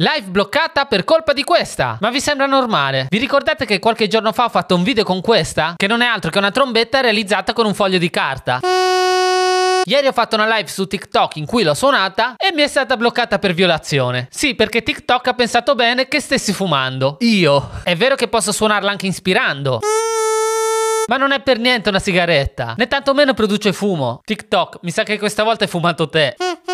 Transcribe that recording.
Live bloccata per colpa di questa. Ma vi sembra normale? Vi ricordate che qualche giorno fa ho fatto un video con questa? Che non è altro che una trombetta realizzata con un foglio di carta. Ieri ho fatto una live su TikTok in cui l'ho suonata e mi è stata bloccata per violazione. Sì, perché TikTok ha pensato bene che stessi fumando. Io. È vero che posso suonarla anche ispirando. Ma non è per niente una sigaretta, né tantomeno produce fumo. TikTok, mi sa che questa volta hai fumato te.